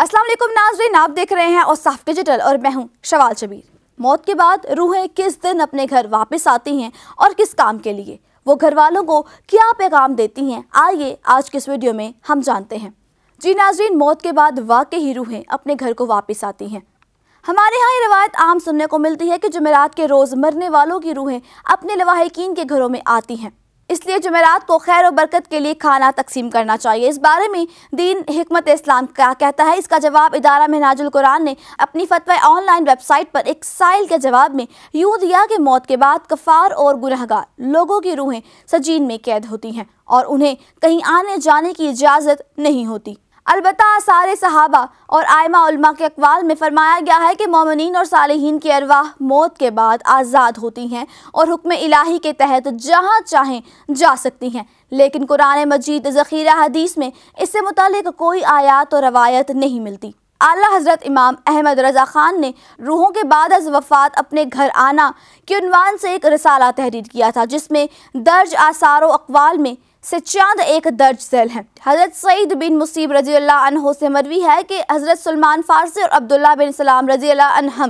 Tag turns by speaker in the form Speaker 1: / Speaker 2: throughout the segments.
Speaker 1: असलम नाजरीन आप देख रहे हैं और साफ डिजिटल और मैं हूँ शवाल शबीर मौत के बाद रूहें किस दिन अपने घर वापस आती हैं और किस काम के लिए वो घर वालों को क्या पैगाम देती हैं आइए आज के इस वीडियो में हम जानते हैं जी नाजरीन मौत के बाद वाकई ही रूहें अपने घर को वापस आती हैं हमारे यहाँ ये रवायत आम सुनने को मिलती है कि जमेरात के रोज़ मरने वालों की रूहें अपने लवाहकिन के घरों में आती हैं इसलिए जमेरात को खैर और बरकत के लिए खाना तकसीम करना चाहिए इस बारे में दीन हमत इस्लाम क्या कहता है इसका जवाब इदारा महनाजुल कुरान ने अपनी फतवा ऑनलाइन वेबसाइट पर एक साइल के जवाब में यूं दिया कि मौत के बाद कफ़ार और गुनहगार लोगों की रूहें सजीन में कैद होती हैं और उन्हें कहीं आने जाने की इजाज़त नहीं होती अलबत् सारे सहाबा और आयमा के अकवाल में फरमाया गया है कि मोमिन और सालहीन की अरवाह मौत के बाद आज़ाद होती हैं और हुक्म इलाही के तहत जहाँ चाहें जा सकती हैं लेकिन कुरान मजीद ज़ख़ीरा हदीस में इससे मुतक कोई आयात और रवायत नहीं मिलती आला हज़रत इमाम अहमद रज़ा ख़ान ने रूहों के बाद अज वफ़ात अपने घर आना के उनवान से एक रसाला तहरीर किया था जिसमें दर्ज आसार अकवाल में से चांद एक दर्ज सेल है हज़रत सईद बिन मुसीब रजी से मरवी है कि हज़रत सलमान फारसी और अब्दुल्ला बिन सलाम रजी अल्लाह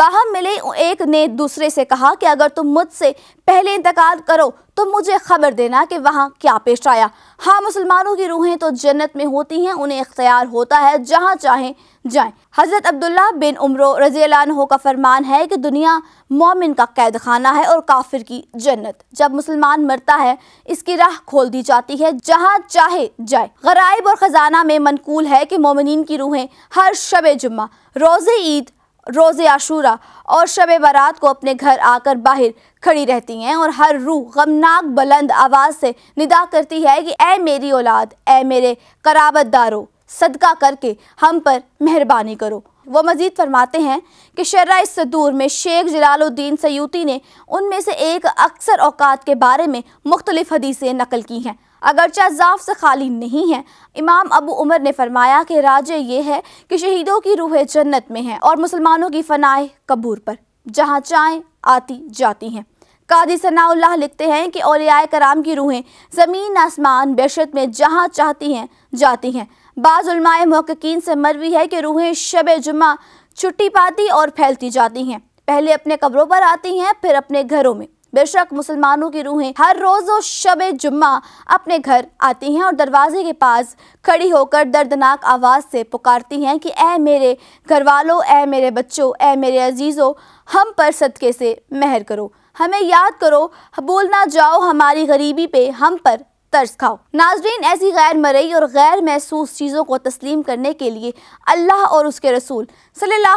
Speaker 1: बाहम मिले एक ने दूसरे से कहा कि अगर तुम मुझसे पहले इंतकाल करो तो मुझे खबर देना कि वहाँ क्या पेश आया हाँ मुसलमानों की रूहें तो जन्नत में होती हैं उन्हें इख्तियार होता है जहाँ चाहें जाएं हज़रत अब्दुल्ला बिन उम्र रजीलानहो का फरमान है कि दुनिया मोमिन का कैद खाना है और काफिर की जन्नत जब मुसलमान मरता है इसकी राह खोल दी जाती है जहाँ चाहे जाए गरब और ख़जाना में मनकूल है कि मोमिन की रूहें हर शब जुम्मा रोज़े ईद रोज़ आशूरा और शब बारात को अपने घर आकर बाहर खड़ी रहती हैं और हर रूह गमनाक बुलंद आवाज़ से निदा करती है कि ए मेरी औलाद ए मेरे कराबत दारो सदका करके हम पर मेहरबानी करो वो मज़ीद फरमाते हैं कि शर्रा सदूर में शेख जलालुद्दीन सयूती ने उनमें से एक अक्सर औकात के बारे में मुख्तलिफ़ हदीसें नकल की हैं अगरचा जाफ से खाली नहीं है इमाम अबू उमर ने फरमाया कि राजे ये है कि शहीदों की रूह जन्नत में है और मुसलमानों की फ़नाए कबूर पर जहाँ चाय आती जाती हैं कादी सनाउल्लाह लिखते हैं कि औलियाए कराम की रूहें ज़मीन आसमान बेशत में जहाँ चाहती हैं जाती हैं बाज़ुलमाए महक्कीन से मरवी है कि रूहें शब जुम्मा छुट्टी पाती और फैलती जाती हैं पहले अपने कब्रों पर आती हैं फिर अपने घरों में बेशक मुसलमानों की रूहें हर रोज और शब जुम्मा अपने घर आती हैं और दरवाजे के पास खड़ी होकर दर्दनाक आवाज़ से पुकारती हैं कि ए मेरे घर वालों ए मेरे बच्चों ए मेरे अजीज़ों हम पर सदक़े से मेहर करो हमें याद करो बोलना ना जाओ हमारी गरीबी पे हम पर तर्ज खाओ नाजरीन ऐसी गैर मरई और गैर महसूस चीज़ों को तस्लीम करने के लिए अल्लाह और उसके रसूल सल्ला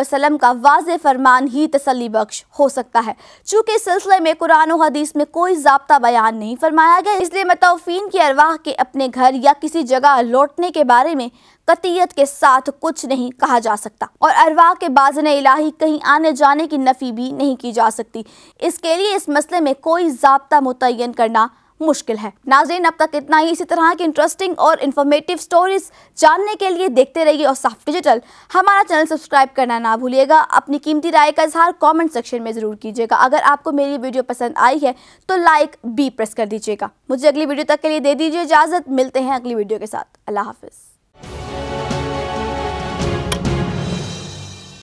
Speaker 1: वसलम का वाज फरमान ही तसली बख्श हो सकता है चूँकि इस सिलसिले में कुरान और हदीस में कोई जबता बयान नहीं फरमाया गया इसलिए मतौफीन की अरवाह के अपने घर या किसी जगह लौटने के बारे में कतीयत के साथ कुछ नहीं कहा जा सकता और अरवाह के बाजन इलाही कहीं आने जाने की नफ़ी भी नहीं की जा सकती इसके लिए इस मसले में कोई जबता मुतन करना मुश्किल है नाजरीन अब तक इतना ही इसी तरह की इंटरेस्टिंग और इन्फॉर्मेटिव स्टोरीज जानने के लिए देखते रहिए और साफ डिजिटल हमारा चैनल सब्सक्राइब करना ना भूलिएगा अपनी कीमती राय का इजहार कॉमेंट सेक्शन में ज़रूर कीजिएगा अगर आपको मेरी वीडियो पसंद आई है तो लाइक भी प्रेस कर दीजिएगा मुझे अगली वीडियो तक के लिए दे दीजिए इजाज़त मिलते हैं अगली वीडियो के साथ अल्लाह हाफिज़